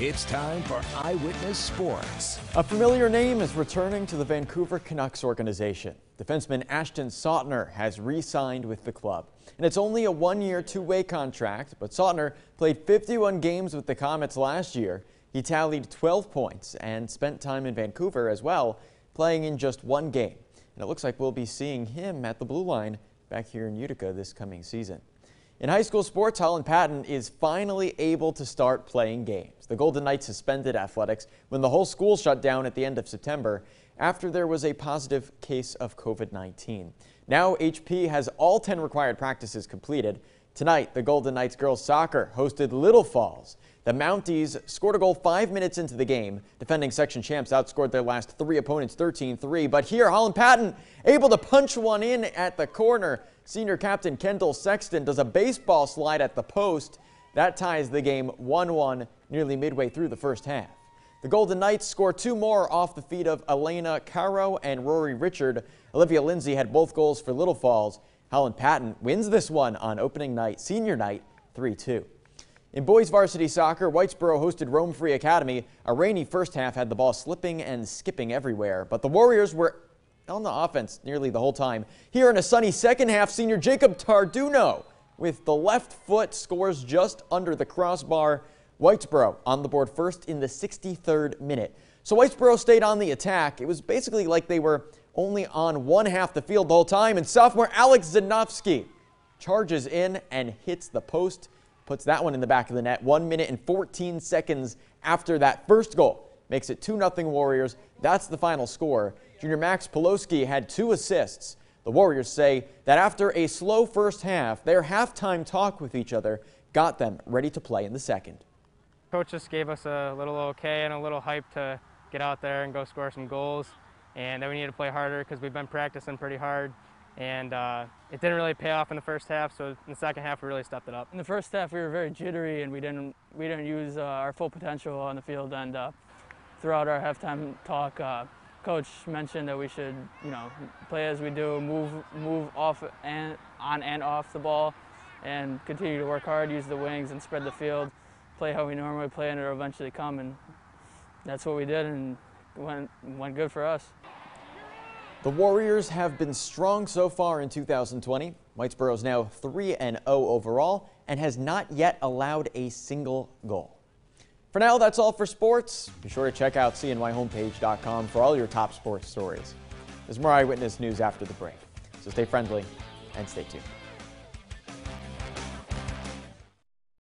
It's time for Eyewitness Sports. A familiar name is returning to the Vancouver Canucks organization. Defenseman Ashton Sautner has re signed with the club. And it's only a one year, two way contract, but Sautner played 51 games with the Comets last year. He tallied 12 points and spent time in Vancouver as well, playing in just one game. And it looks like we'll be seeing him at the blue line back here in Utica this coming season. In high school sports, Holland Patton is finally able to start playing games. The Golden Knights suspended athletics when the whole school shut down at the end of September after there was a positive case of COVID-19. Now HP has all 10 required practices completed. Tonight, the Golden Knights girls soccer hosted Little Falls. The Mounties scored a goal five minutes into the game. Defending section champs outscored their last three opponents 13-3. But here, Holland Patton able to punch one in at the corner. Senior captain Kendall Sexton does a baseball slide at the post. That ties the game 1-1 nearly midway through the first half. The Golden Knights score two more off the feet of Elena Caro and Rory Richard. Olivia Lindsay had both goals for Little Falls. Holland Patton wins this one on opening night, senior night, 3-2. In boys varsity soccer, Whitesboro hosted Rome Free Academy. A rainy first half had the ball slipping and skipping everywhere, but the Warriors were on the offense nearly the whole time. Here in a sunny second half, senior Jacob Tarduno with the left foot scores just under the crossbar. Whitesboro on the board first in the 63rd minute. So Whitesboro stayed on the attack. It was basically like they were only on one half the field the whole time, and sophomore Alex Zanofsky charges in and hits the post puts that one in the back of the net. One minute and 14 seconds after that first goal makes it 2 0 Warriors. That's the final score. Junior Max Poloski had two assists. The Warriors say that after a slow first half, their halftime talk with each other got them ready to play in the second. Coach just gave us a little okay and a little hype to get out there and go score some goals. And then we need to play harder because we've been practicing pretty hard and uh, it didn't really pay off in the first half. So in the second half, we really stepped it up. In the first half, we were very jittery and we didn't we didn't use uh, our full potential on the field. And uh, throughout our halftime talk, uh, coach mentioned that we should you know play as we do, move move off and on and off the ball, and continue to work hard, use the wings, and spread the field, play how we normally play, and it'll eventually come. And that's what we did, and went went good for us. The Warriors have been strong so far in 2020. Whitesboro is now 3 0 overall and has not yet allowed a single goal. For now, that's all for sports. Be sure to check out cnyhomepage.com for all your top sports stories. There's more Eyewitness News after the break, so stay friendly and stay tuned.